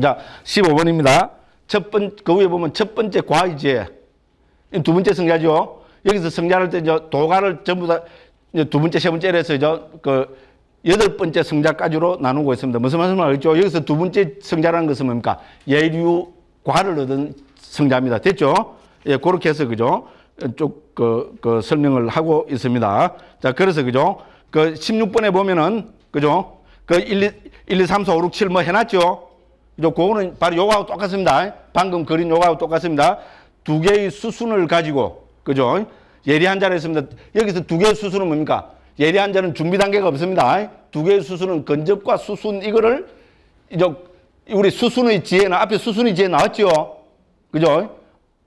자, 15번입니다. 첫 번, 그 위에 보면 첫 번째 과이제. 두 번째 성자죠. 여기서 성자를 때 이제 도가를 전부 다 두 번째, 세 번째로 해서 이제 그 여덟 번째 성자까지로 나누고 있습니다. 무슨 말씀을 알겠죠? 여기서 두 번째 성자라는 것은 뭡니까? 예류과를 얻은 성자입니다. 됐죠? 예, 그렇게 해서 그죠? 쭉 그, 그 설명을 하고 있습니다. 자, 그래서 그죠? 그 16번에 보면은 그죠? 그 1, 2, 1, 2, 3, 4, 5, 6, 7 뭐 해놨죠? 요거는 바로 요거하고 똑같습니다. 방금 그린 요거하고 똑같습니다. 두 개의 수순을 가지고 그죠? 예리 한자를 했습니다. 여기서 두 개의 수순은 뭡니까? 예리 한자는 준비 단계가 없습니다. 두 개의 수순은 근접과 수순 이거를 이제 우리 수순의 지혜는 앞에 수순의 지혜 나왔죠. 그죠?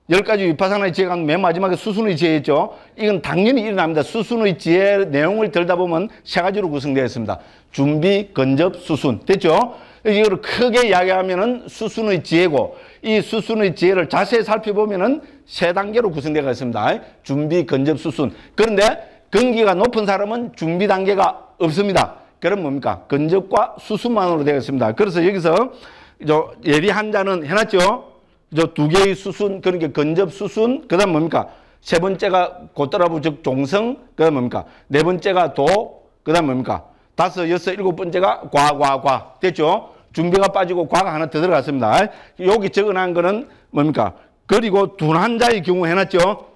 열 가지 위파상의 지혜가 맨 마지막에 수순의 지혜였죠. 이건 당연히 일어납니다. 수순의 지혜 내용을 들다 보면 세 가지로 구성되어 있습니다. 준비, 근접, 수순. 됐죠? 이걸 크게 이야기하면은 수순의 지혜고 이 수순의 지혜를 자세히 살펴보면은 세 단계로 구성되어 있습니다. 준비, 건접, 수순. 그런데 근기가 높은 사람은 준비 단계가 없습니다. 그럼 뭡니까? 건접과 수순만으로 되어 있습니다. 그래서 여기서 예리 한 자는 해놨죠. 두 개의 수순, 그러니까 건접 수순, 그 다음 뭡니까? 세 번째가 곧따라부 즉 종성, 그 다음 뭡니까? 네 번째가 도, 그 다음 뭡니까? 다섯, 여섯, 일곱 번째가 과, 과, 과. 됐죠? 준비가 빠지고 과가 하나 더 들어갔습니다. 여기 적어놓은 거는 뭡니까? 그리고 둔한 자의 경우 해놨죠.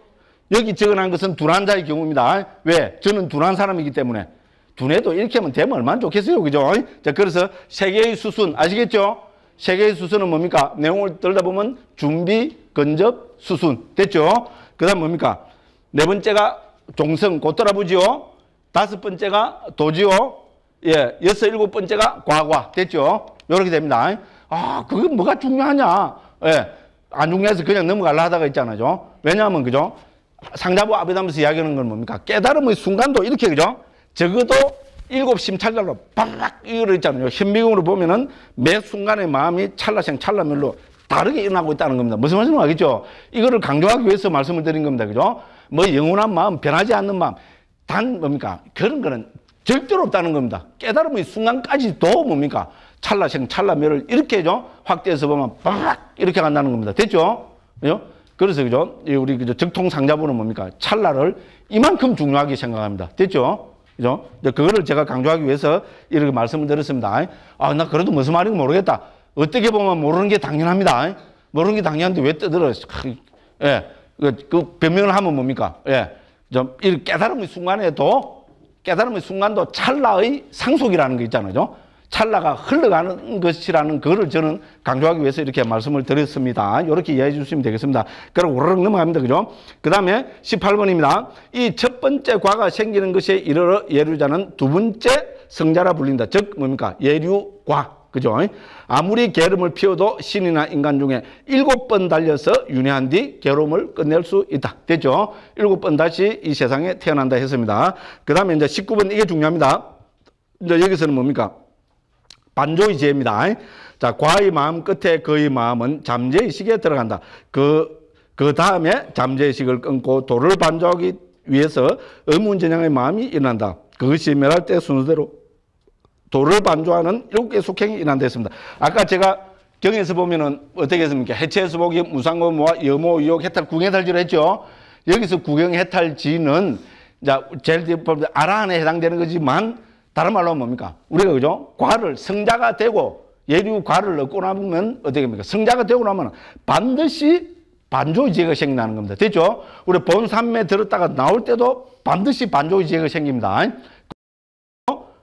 여기 적어놓은 것은 둔한 자의 경우입니다. 왜? 저는 둔한 사람이기 때문에. 둔해도 이렇게 하면 되면 얼마나 좋겠어요. 그죠? 자, 그래서 세계의 수순, 아시겠죠? 세계의 수순은 뭡니까? 내용을 들다보면 준비, 근접, 수순. 됐죠? 그 다음 뭡니까? 네 번째가 종성, 곧 돌아보지요. 다섯 번째가 도지요. 예, 여섯, 일곱 번째가 과과. 됐죠? 요렇게 됩니다. 아, 그게 뭐가 중요하냐? 예. 안 중요해서 그냥 넘어가려 하다가 있잖아요. 왜냐하면, 그죠? 상자부 아비담에서 이야기하는 건 뭡니까? 깨달음의 순간도 이렇게, 그죠? 적어도 일곱 심찰날로 팍팍 이거 있잖아요. 현미경으로 보면은 매 순간의 마음이 찰나생 찰나멸로 다르게 일어나고 있다는 겁니다. 무슨 말씀을 하겠죠? 이거를 강조하기 위해서 말씀을 드린 겁니다. 그죠? 뭐 영원한 마음, 변하지 않는 마음. 단 뭡니까? 그런 거는 절대로 없다는 겁니다. 깨달음의 순간까지도 뭡니까? 찰나생 찰나멸을 이렇게죠? 확대해서 보면 빡! 이렇게 간다는 겁니다. 됐죠? 그죠? 그래서 그죠? 우리 그죠? 정통상자부는 뭡니까? 찰나를 이만큼 중요하게 생각합니다. 됐죠? 그죠? 그거를 제가 강조하기 위해서 이렇게 말씀을 드렸습니다. 아, 나 그래도 무슨 말인지 모르겠다. 어떻게 보면 모르는 게 당연합니다. 모르는 게 당연한데 왜 떠들어? 예. 그, 그 변명을 하면 뭡니까? 예. 좀, 이 깨달음의 순간에도 깨달음의 순간도 찰나의 상속이라는 게 있잖아요. 찰나가 흘러가는 것이라는 그거를 저는 강조하기 위해서 이렇게 말씀을 드렸습니다. 이렇게 이해해 주시면 되겠습니다. 그럼 오르륵 넘어갑니다. 그죠? 그 다음에 18번입니다. 이 첫 번째 과가 생기는 것에 이르러 예류자는 두 번째 성자라 불린다. 즉, 뭡니까? 예류과. 그죠? 아무리 게름을 피워도 신이나 인간 중에 일곱 번 달려서 윤회한 뒤 게으름을 끝낼 수 있다. 됐죠? 일곱 번 다시 이 세상에 태어난다 했습니다. 그 다음에 이제 19번 이게 중요합니다. 이제 여기서는 뭡니까? 반조의 지혜입니다. 자, 과의 마음 끝에 그의 마음은 잠재의식에 들어간다. 그, 그 다음에 잠재의식을 끊고 도를 반조하기 위해서 의문진양의 마음이 일어난다. 그것이 멸할 때 순서대로 도를 반조하는 일곱 개 속행이 인한었습니다 아까 제가 경에서 보면은 어떻게 했습니까? 해체 해 수복이 무상고모와 여모, 유혹, 해탈, 구경해탈지로 했죠. 여기서 구경해탈지는 자, 제일 뒤에 아라한에 해당되는 거지만 다른 말로 하면 뭡니까? 우리가 그죠? 과를 성자가 되고 예류 과를 얻고 나면 어떻게 됩니까? 성자가 되고 나면 반드시 반조의지가 생겨나는 겁니다. 됐죠? 우리 본산매 들었다가 나올 때도 반드시 반조의지가 생깁니다.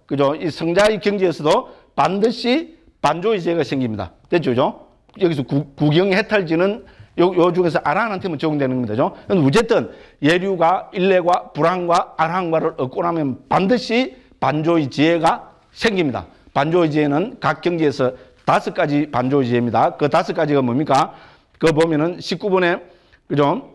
그죠? 이 성자의 경지에서도 반드시 반조의 죄가 생깁니다. 됐죠? 여기서 구, 구경 해탈지는 요, 요 중에서 아랑한테만 적용되는 겁니다. 그죠? 어쨌든 예류가 일례과 불안과 아랑과를 얻고 나면 반드시 반조의 지혜가 생깁니다. 반조의 지혜는 각 경지에서 다섯 가지 반조의 지혜입니다. 그 다섯 가지가 뭡니까? 그 보면은 19번에 그죠?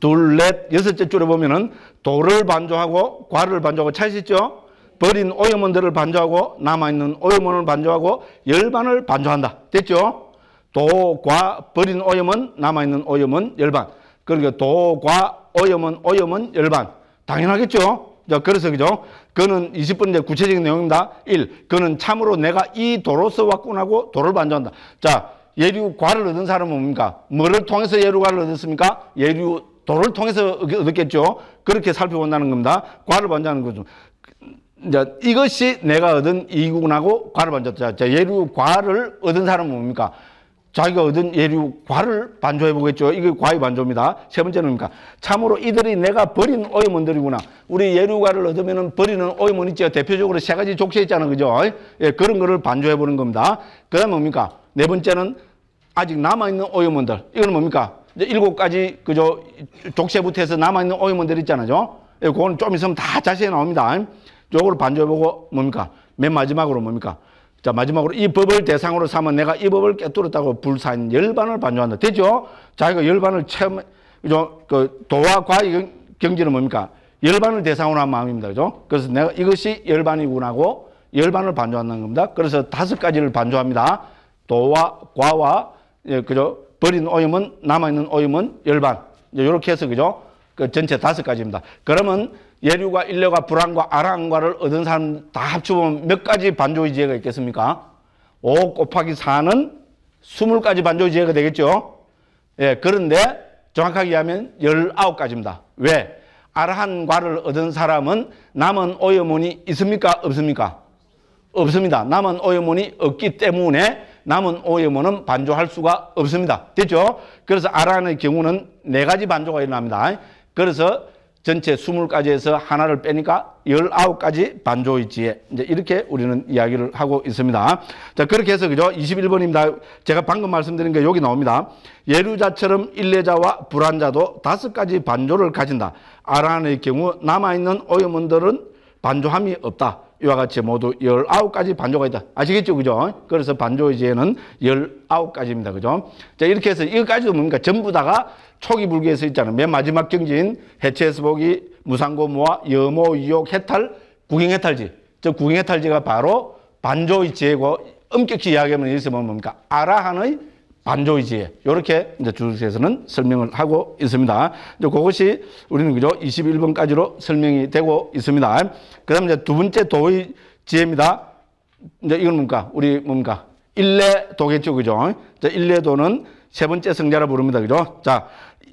둘, 넷, 여섯째 줄에 보면은 도를 반조하고 과를 반조하고 차이시죠? 버린 오염원들을 반조하고 남아있는 오염원을 반조하고 열반을 반조한다. 됐죠? 도과 버린 오염은 남아있는 오염은 열반. 그러니까 도과 오염은 오염은 열반. 당연하겠죠? 자, 그래서 그죠? 그는 20번째 구체적인 내용입니다. 1. 그는 참으로 내가 이 도로서 왔구나고 도를 반조한다. 자, 예류과를 얻은 사람은 뭡니까? 뭐를 통해서 예류과를 얻었습니까? 예류 도를 통해서 얻었겠죠. 그렇게 살펴본다는 겁니다. 과를 반번하는 거죠. 이제 이것이 내가 얻은 이군하고 과를 반다자 예류 과를 얻은 사람은 뭡니까? 자기가 얻은 예류 과를 반주해 보겠죠. 이게 과의 반주입니다세 번째는 뭡니까? 참으로 이들이 내가 버린 오염원들이구나. 우리 예류과를 얻으면 버리는 오염원 있죠. 대표적으로 세 가지 족쇄 있잖아요. 그죠? 예, 그런 거를 반주해 보는 겁니다. 그 다음에 뭡니까? 네 번째는 아직 남아있는 오염원들. 이건 뭡니까? 이제 일곱 가지, 그죠? 족쇄부터 해서 남아있는 오염원들 있잖아 그죠? 예, 그건 좀 있으면 다 자세히 나옵니다. 요걸 반조보고 뭡니까? 맨 마지막으로 뭡니까? 자, 마지막으로 이 법을 대상으로 삼은 내가 이 법을 깨뜨렸다고 불사인 열반을 반조한다. 되죠? 자, 이거 열반을 체험, 그 도와 과의 경지는 뭡니까? 열반을 대상으로 한 마음입니다. 그죠? 그래서 내가 이것이 열반이구나고 열반을 반조다는 겁니다. 그래서 다섯 가지를 반조합니다. 도와 과와 예, 그죠? 버린 오염은 남아 있는 오염은 열반. 이렇게 해서 그죠? 그 전체 다섯 가지입니다. 그러면 예류가 인류가 불안과 아랑과를 얻은 사람 다 합쳐보면 몇 가지 반조의 지혜가 있겠습니까? 5 곱하기 4는 20가지 반조의 지혜가 되겠죠. 예, 그런데 정확하게 하면 19가지입니다. 왜? 아라한과를 얻은 사람은 남은 오염원이 있습니까? 없습니까? 없습니다. 남은 오염원이 없기 때문에 남은 오염원은 반조할 수가 없습니다. 됐죠? 그래서 아라한의 경우는 네 가지 반조가 일어납니다. 그래서 전체 20가지에서 하나를 빼니까 19가지 반조 있지에 이제 이렇게 우리는 이야기를 하고 있습니다. 자, 그렇게 해서 그죠? 21번입니다. 제가 방금 말씀드린 게 여기 나옵니다. 예루자처럼 일례자와 불안자도 다섯 가지 반조를 가진다. 아란의 경우 남아 있는 오염원들은 반조함이 없다. 이와 같이 모두 19가지 반조가 있다. 아시겠죠? 그죠? 그래서 반조제는 의 19가지입니다. 그죠? 자, 이렇게 해서 이것까지도 뭡니까? 전부 다가 초기 불교에서 있잖아요. 맨 마지막 경지인 해체해서보기, 무상고 무와 여모, 유혹, 해탈, 구경해탈지. 저 구경해탈지가 바로 반조의 지혜고 엄격히 이야기하면 여기서 뭡니까? 아라한의 반조이지에 이렇게 이제 주석에서는 설명을 하고 있습니다. 이제 그것이 우리는 그죠 21번까지로 설명이 되고 있습니다. 그다음 이제 두 번째 도의 지혜입니다. 이제 이건 뭡니까? 우리 뭡니까? 일례도겠죠, 그죠? 자, 일례도는 세 번째 성자라 부릅니다, 그죠? 자,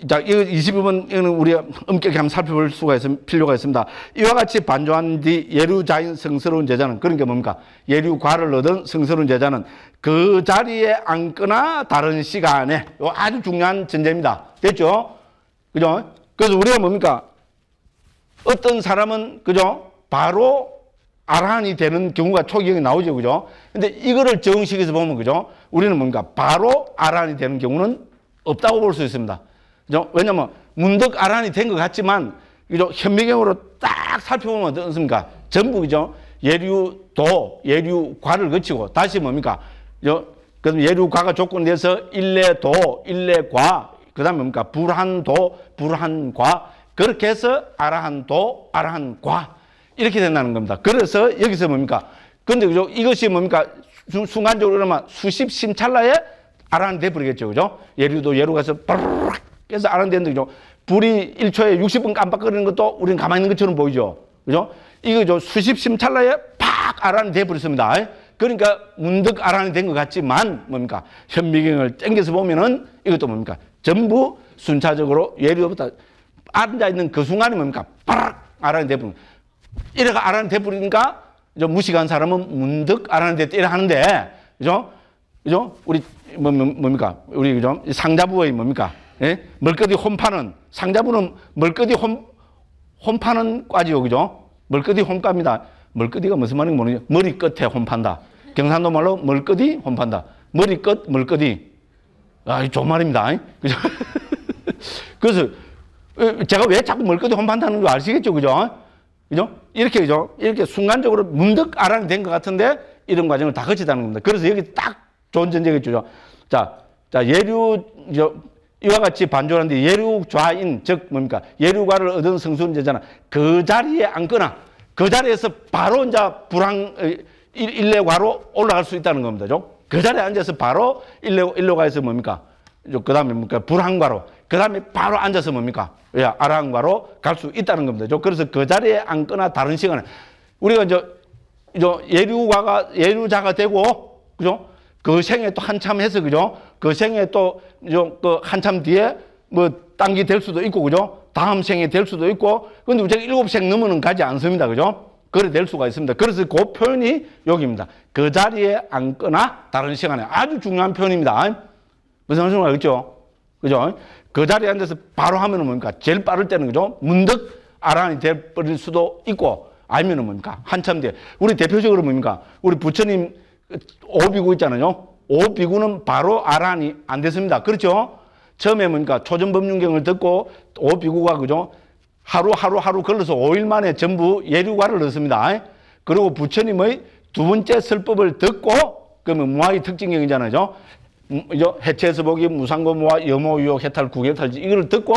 자, 이2번 이거는 우리가 엄격히 한번 살펴볼 수가 있, 음 필요가 있습니다. 이와 같이 반조한 뒤 예루자인 성스러운 제자는 그런 게 뭡니까? 예루과를 얻은 성스러운 제자는 그 자리에 앉거나 다른 시간에 요 아주 중요한 전제입니다. 됐죠? 그죠? 그래서 우리가 뭡니까? 어떤 사람은 그죠? 바로 아란이 되는 경우가 초기형이 나오죠. 그죠? 근데 이거를 정식에서 보면 그죠? 우리는 뭡니까? 바로 아란이 되는 경우는 없다고 볼 수 있습니다. 그죠? 왜냐면 문득 아란이 된 것 같지만 이죠 현미경으로 딱 살펴보면 어떻습니까? 전부 그죠? 예류도, 예류과를 거치고 다시 뭡니까? 그죠? 그럼 예류과가 조건 돼서 일례도, 일례과, 그 다음에 뭡니까? 불한도, 불한과. 그렇게 해서 아라한도, 아라한과. 이렇게 된다는 겁니다. 그래서 여기서 뭡니까? 근데 그죠? 이것이 뭡니까? 수, 순간적으로 그러면 수십 심찰라에 아라한 돼버리겠죠. 그죠? 예류도, 예루가서 빠르르 그래서 아는 데는 그죠. 불이 1초에 60분 깜빡거리는 것도 우리는 가만히 있는 것처럼 보이죠. 그죠? 이거 저 수십 심찰나에 팍 알아는 돼버렸습니다. 그러니까 문득 알아는 된것 같지만 뭡니까? 현미경을 땡겨서 보면은 이것도 뭡니까? 전부 순차적으로 예로부터 앉아있는 그 순간이 뭡니까? 팍! 알아는 돼버린 이래가 알아는 돼버리니까 좀 무식한 사람은 문득 알아는 됐다 이래 하는데 그죠? 그죠? 우리 뭐, 뭐, 뭡니까? 우리 그죠? 상자부의 뭡니까? 예? 멀거디 홈파는 상자부는 멀거디 홈 홈파는 과지요 그죠? 멀거디 홈가입니다. 멀거디가 무슨 말인지 모르죠. 머리 끝에 홈판다. 경상도 말로 멀거디 홈판다. 머리 끝 멀거디. 아, 좋은 말입니다. 그죠? 그래서 제가 왜 자꾸 멀거디 홈판다는 거 아시겠죠, 그죠? 그죠? 이렇게 그죠? 이렇게 순간적으로 문득 알아낸된것 같은데 이런 과정을 다 거치다는 겁니다. 그래서 여기 딱 좋은 전제겠죠. 자, 자 예류 이와 같이 반조하는데 예루좌인 즉 뭡니까 예루과를 얻은 성수는 제자는그 자리에 앉거나 그 자리에서 바로 이제 불황 어, 일레과로 올라갈 수 있다는 겁니다. 그 자리에 앉아서 바로 일레 일레과에서 뭡니까 그 다음에 뭡니까 불황과로 그 다음에 바로 앉아서 뭡니까 예, 아랑과로 갈 수 있다는 겁니다. 그래서 그 자리에 앉거나 다른 시간에 우리가 이제 예루과가 예루자가 되고 그죠 그 생에 또 한참 해서 그죠 그 생에 또그 한참 뒤에 뭐 딴게 될 수도 있고 그죠? 다음 생에 될 수도 있고 근데 우리가 일곱 생 넘으면 가지 않습니다. 그죠? 그래 될 수가 있습니다. 그래서 그 표현이 여기입니다. 그 자리에 앉거나 다른 시간에 아주 중요한 표현입니다. 무슨 말씀을 알겠죠? 그죠? 그 자리에 앉아서 바로 하면은 뭡니까? 제일 빠를 때는 그죠? 문득 아란이 돼버릴 수도 있고 아니면은 뭡니까? 한참 뒤에 우리 대표적으로 뭡니까? 우리 부처님 오비고 있잖아요. 오비구는 바로 아란이 안 됐습니다. 그렇죠? 처음에 뭡니까? 초전법륜경을 듣고 오비구가 그죠? 하루하루 하루 걸러서 5일 만에 전부 예류과를 넣습니다. 그리고 부처님의 두 번째 설법을 듣고 그러면 무아의 특징경이잖아요. 음, 해체해서 보기 무상고무와 여모유혹 해탈 구개탈지 이걸 듣고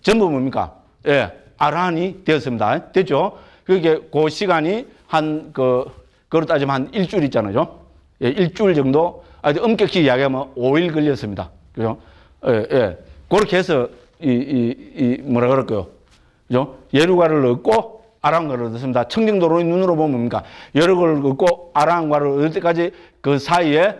전부 뭡니까? 예, 아란이 되었습니다. 됐죠? 그게 그 시간이 한 그 그걸 따지면 한 일주일 있잖아요. 예, 일주일 정도 아주 엄격히 이야기하면 5일 걸렸습니다. 그죠? 예, 예. 그렇게 해서 이, 이, 이 뭐라 그럴까요? 그죠? 예루가를 얻고 아랑가를 얻었습니다. 청정도로의 눈으로 보면 뭡니까? 여루가를 얻고 아랑가를 얻을 때까지 그 사이에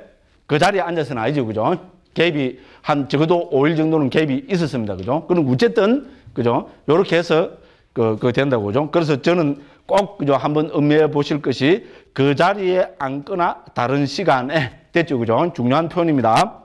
그 자리에 앉아서는 아니죠. 그죠? 갭이 한 적어도 5일 정도는 갭이 있었습니다. 그죠? 그럼 어쨌든 그죠? 요렇게 해서 그, 그 된다고 그죠? 그래서 저는 꼭 그죠? 한번 음미해 보실 것이 그 자리에 앉거나 다른 시간에 됐죠, 그죠? 중요한 표현입니다.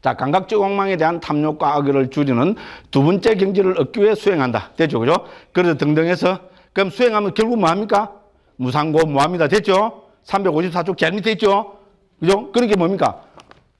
자, 감각적 욕망에 대한 탐욕과 악의를 줄이는 두 번째 경지를 얻기 위해 수행한다. 됐죠, 그죠? 그래서 등등해서 그럼 수행하면 결국 뭐합니까? 무상고 무합니다. 뭐 됐죠? 354쪽 제일 밑에 있죠? 그죠? 그런 그러니까 게 뭡니까?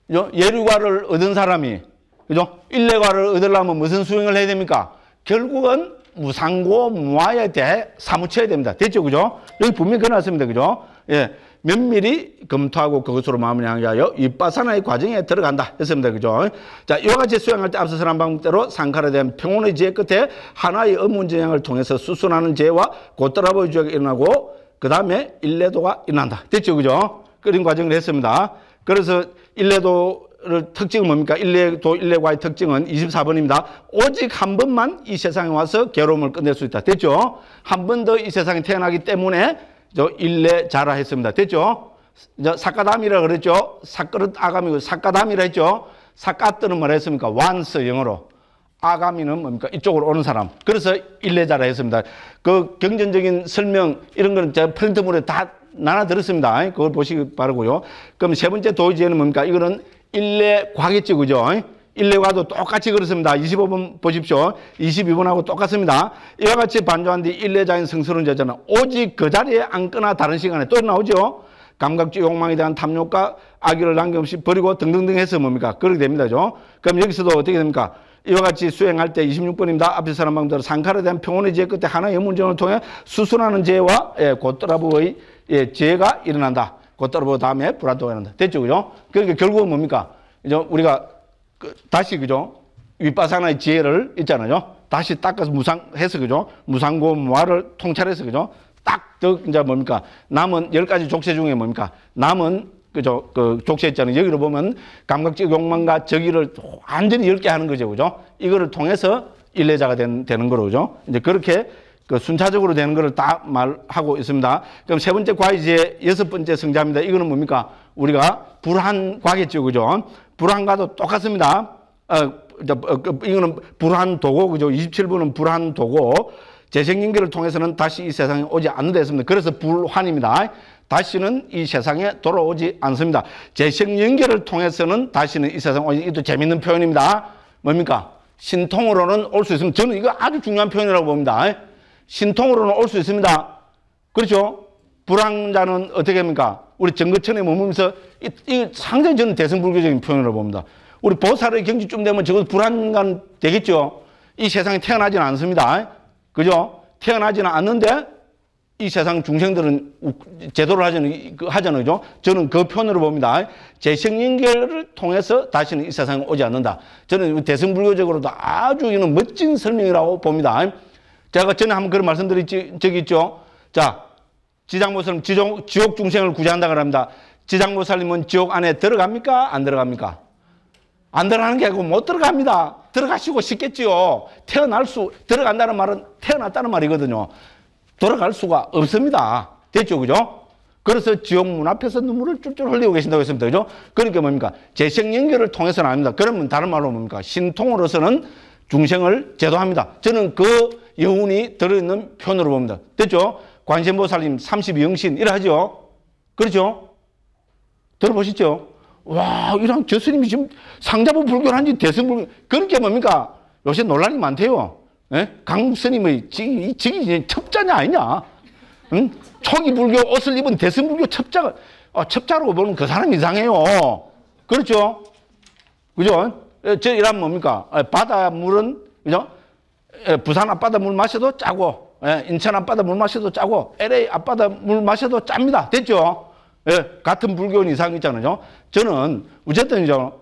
그죠? 예류과를 얻은 사람이 그죠? 일례과를 얻으려면 무슨 수행을 해야 됩니까? 결국은 무상고 무화에 대해 사무쳐야 됩니다. 됐죠? 그죠? 여기 분명히 그어놨습니다. 그죠? 예. 면밀히 검토하고 그것으로 마음을향기하여 윗바사나의 과정에 들어간다. 했습니다. 그죠? 자, 이와 같이 수행할 때 앞서서 한 방법대로 상카에 대한 평온의 지혜 끝에 하나의 업문 진행을 통해서 수순하는 지혜와 곧따라보 주역이 일어나고 그 다음에 일례도가 일어난다. 됐죠? 그죠? 그런 과정을 했습니다. 그래서 일례도 를 특징은 뭡니까? 일례도 일례과의 특징은 24번입니다. 오직 한 번만 이 세상에 와서 괴로움을 끝낼 수 있다. 됐죠? 한 번 더 이 세상에 태어나기 때문에 저 일레 자라 했습니다. 됐죠? 사가담이라 그랬죠? 사그릇 아가미고 삭가담이라 그 했죠? 사가뜨는 뭐라 했습니까? 완스 영어로. 아가미는 뭡니까? 이쪽으로 오는 사람. 그래서 일레자라 했습니다. 그 경전적인 설명 이런 거는 제가 프린트물에 다 나눠 들었습니다. 그걸 보시기 바라고요. 그럼 세 번째 도지에는 뭡니까? 이거는 일레 과기지 그죠? 1례과도 똑같이 그렇습니다. 25번 보십시오. 22번하고 똑같습니다. 이와 같이 반조한 뒤 1례자인 성스러운 제자는 오직 그 자리에 앉거나 다른 시간에 또 나오죠. 감각지 욕망에 대한 탐욕과 악의를 남김없이 버리고 등등등 해서 뭡니까? 그렇게 됩니다. 죠 그럼 여기서도 어떻게 됩니까? 이와 같이 수행할 때 26번입니다. 앞에 사람 방대로 상카에 대한 평온의 지혜 끝에 하나의 문정을 통해 수순하는 지혜와 예, 곧더라부의 예, 지혜가 일어난다. 곧더라부 다음에 불안도가 일어난다. 됐죠? 그죠? 그러니까 결국은 뭡니까? 이제 우리가 그, 다시 그죠? 윗바사나의 지혜를 있잖아요. 다시 닦아서 무상해서 그죠? 무상고 무화를 통찰해서 그죠? 딱득 이제 뭡니까? 남은 열 가지 족쇄 중에 뭡니까? 남은 그죠? 그 족쇄 있잖아요. 여기로 보면 감각적 욕망과 저기를 완전히 열게 하는 거죠. 그죠? 이거를 통해서 일례자가 된, 되는 거로 그죠? 이제 그렇게 그 순차적으로 되는 것을 다 말하고 있습니다. 그럼 세 번째 과이제 여섯 번째 성자입니다. 이거는 뭡니까? 우리가 불안과겠죠. 그죠? 불안과도 똑같습니다. 어, 어 그, 이거는 불안 도고, 그죠? 27번은 불안 도고, 재생인계를 통해서는 다시 이 세상에 오지 않는다 했습니다. 그래서 불환입니다. 다시는 이 세상에 돌아오지 않습니다. 재생연계를 통해서는 다시는 이 세상에 오지, 이것도 재밌는 표현입니다. 뭡니까? 신통으로는 올 수 있습니다. 저는 이거 아주 중요한 표현이라고 봅니다. 신통으로는 올 수 있습니다. 그렇죠? 불황자는 어떻게 합니까? 우리 정거천에 머물면서 이, 이 상당히 저는 대승불교적인 표현으로 봅니다. 우리 보살의 경지쯤 되면 적어도 불안감 되겠죠. 이 세상에 태어나지는 않습니다. 그죠? 태어나지는 않는데 이 세상 중생들은 제도를 하자는, 하자는 거죠. 저는 그표현으로 봅니다. 재생연결을 통해서 다시는 이 세상에 오지 않는다. 저는 대승불교적으로도 아주 이런 멋진 설명이라고 봅니다. 제가 전에 한번 그런 말씀드지 적이 있죠. 자, 지장모살림 지옥, 지옥 중생을 구제한다 그럽니다. 지장모살림은 지옥 안에 들어갑니까? 안 들어갑니까? 안 들어가는 게 아니고 못 들어갑니다. 들어가시고 싶겠지요. 태어날 수, 들어간다는 말은 태어났다는 말이거든요. 돌아갈 수가 없습니다. 됐죠? 그죠? 그래서 지옥 문 앞에서 눈물을 쫄쫄 흘리고 계신다고 했습니다. 그죠? 그러니까 뭡니까? 재생 연결을 통해서는 아닙니다. 그러면 다른 말로 뭡니까? 신통으로서는 중생을 제도합니다. 저는 그 여운이 들어있는 편으로 봅니다. 됐죠? 관세보살님 32영신 이라 하죠. 그렇죠? 들어보시죠. 와, 이런 저 스님이 지금 상자부 불교한지 대승 불교 그런 게 뭡니까? 요새 논란이 많대요. 예? 강 스님의 지기 지기 첩자냐 아니냐? 응? 초기 불교 옷을 입은 대승 불교 첩자 어, 아, 첩자로 보는 그 사람 이상해요. 그렇죠? 그죠? 예, 저 이란 뭡니까? 아, 바닷물은 그죠? 예, 부산 앞바닷물 마셔도 짜고 예, 인천 앞바다 물 마셔도 짜고 LA 앞바다 물 마셔도 짭니다. 됐죠? 예, 같은 불교인 이상 있잖아요. 저는 어쨌든 저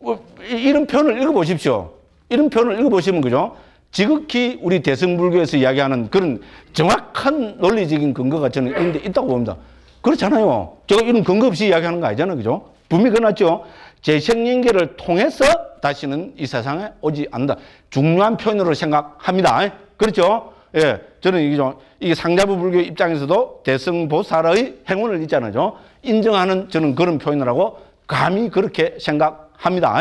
뭐, 이런 표현을 읽어보십시오. 이런 표현을 읽어보시면 그죠? 지극히 우리 대승불교에서 이야기하는 그런 정확한 논리적인 근거가 저는 있는데 있다고 봅니다. 그렇잖아요. 제가 이런 근거 없이 이야기하는 거 아니잖아요. 그죠? 분명히 그났죠. 재생연계를 통해서 다시는 이 세상에 오지 않는다. 중요한 표현으로 생각합니다. 예, 그렇죠? 예, 저는 이게 좀, 이게 상자부 불교 입장에서도 대승보살의 행운을 있잖아요. 인정하는 저는 그런 표현을 하고 감히 그렇게 생각합니다.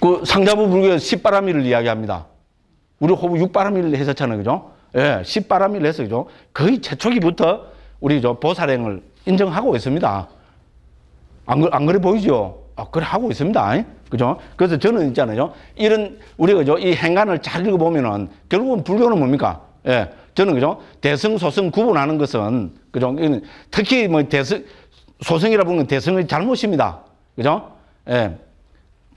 그 상자부 불교에 십바람이를 이야기합니다. 우리 호부 육바람이를 했었잖아요. 그죠? 예, 십바람이를 해서 그죠? 거의 최초기부터 우리 저 보살행을 인정하고 있습니다. 안, 그, 안 그래 보이죠? 아, 그래 하고 있습니다. 그죠? 그래서 저는 있잖아요. 이런, 우리 가죠이 행간을 잘 읽어보면은 결국은 불교는 뭡니까? 예. 저는 그죠? 대승, 소승 구분하는 것은 그죠? 특히 뭐 대승, 소승이라 보면 대승의 잘못입니다. 그죠? 예.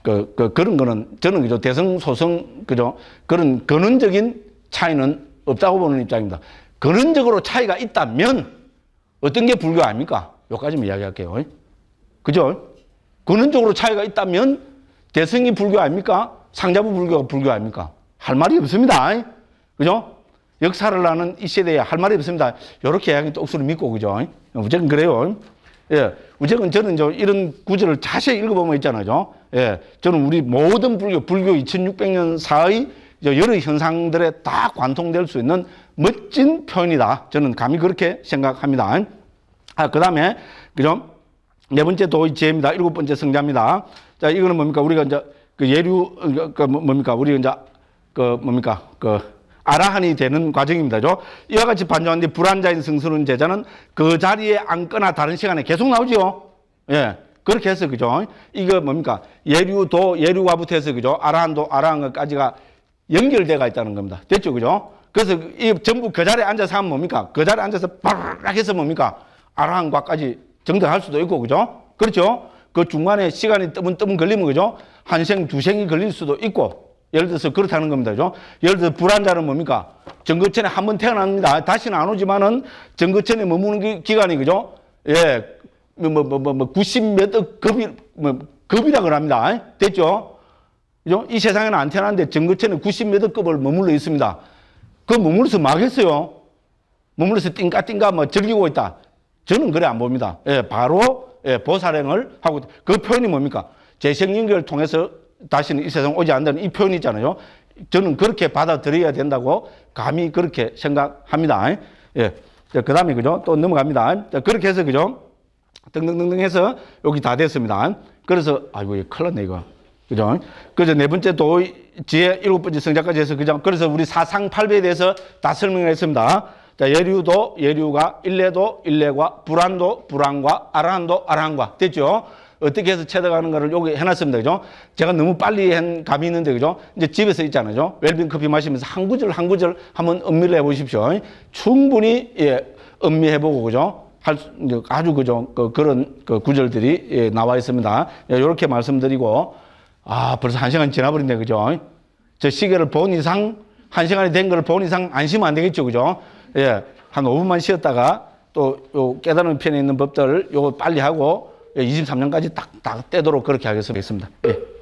그, 그, 그런 거는 저는 그죠? 대승, 소승, 그죠? 그런 근원적인 차이는 없다고 보는 입장입니다. 근원적으로 차이가 있다면 어떤 게 불교 아닙니까? 여기까지만 이야기할게요. 그죠? 근원적으로 차이가 있다면 대승이 불교 아닙니까? 상자부 불교가 불교 아닙니까? 할 말이 없습니다. 그죠? 역사를 아는 이 세대에 할 말이 없습니다. 이렇게 이야기 똑수를 믿고, 그죠? 무조은 그래요. 예. 무조은 저는 저 이런 구절을 자세히 읽어보면 있잖아요. 예. 저는 우리 모든 불교, 불교 2600년사의 여러 현상들에 다 관통될 수 있는 멋진 표현이다. 저는 감히 그렇게 생각합니다. 아, 그 다음에, 그죠? 네 번째 도의 지혜입니다. 일곱 번째 성자입니다. 자, 이거는 뭡니까? 우리가 이제 그 예류, 그 뭡니까? 우리가 이제 그 뭡니까? 그 아라한이 되는 과정입니다. 죠 이와 같이 반정한데 불안자인 승스는 제자는 그 자리에 앉거나 다른 시간에 계속 나오지요. 예. 그렇게 해서 그죠. 이거 뭡니까? 예류도 예류와부터 해서 그죠. 아라한도 아라한까지가 연결돼가 있다는 겁니다. 됐죠, 그죠? 그래서 이 전부 그 자리에 앉아서 하면 뭡니까? 그 자리에 앉아서 빠르락 해서 뭡니까? 아라한과까지 정당할 수도 있고, 그죠? 그렇죠? 그 중간에 시간이 뜨문뜨문 걸리면 그죠? 한 생, 두 생이 걸릴 수도 있고 예를 들어서 그렇다는 겁니다. 그죠? 예를 들어 서 불안자는 뭡니까? 전거천에 한 번 태어납니다. 다시는 안 오지만은 전거천에 머무는 기, 간이 그죠? 예. 뭐, 뭐, 뭐, 뭐, 90몇 뭐 억 급이, 뭐, 급이라고 합니다. 됐죠? 그죠? 이 세상에는 안 태어났는데 전거천에 90몇 억 급을 머물러 있습니다. 그 머물러서 막했어요. 머물러서 띵까띵까 뭐 즐기고 있다. 저는 그래 안 봅니다. 예, 바로 예, 보살행을 하고 그 표현이 뭡니까? 재생연결을 통해서 다시는 이 세상 오지 않는다는 이 표현이잖아요. 저는 그렇게 받아들여야 된다고 감히 그렇게 생각합니다. 예. 자, 그 다음에 그죠? 또 넘어갑니다. 자, 그렇게 해서 그죠? 등등등등 해서 여기 다 됐습니다. 그래서 아이고 큰일 났네 이거. 그죠? 그래서 네 번째 도의 지혜 일곱 번째 성자까지 해서 그죠? 그래서 우리 사상 팔배에 대해서 다 설명을 했습니다. 자, 그러니까 예류도 예류가 일례도일례과 불안도 불안과 아란도 아란과 됐죠? 어떻게 해서 찾아가는 거를 여기 해놨습니다. 그죠? 제가 너무 빨리 한 감이 있는데, 그죠? 이제 집에서 있잖아요. 웰빙 커피 마시면서 한 구절 한 구절 한번 음미를 해보십시오. 충분히, 예, 음미해보고, 그죠? 할 아주 그죠? 그, 그런 그 구절들이 예, 나와 있습니다. 이렇게 예, 말씀드리고, 아, 벌써 한 시간 지나버린네 그죠? 저 시계를 본 이상, 한 시간이 된걸본 이상 안심안 되겠죠, 그죠? 예, 한 5분만 쉬었다가 또 요 깨달은 편에 있는 법들을 요거 빨리 하고 23년까지 예, 딱, 딱 떼도록 그렇게 하겠습니다. 예.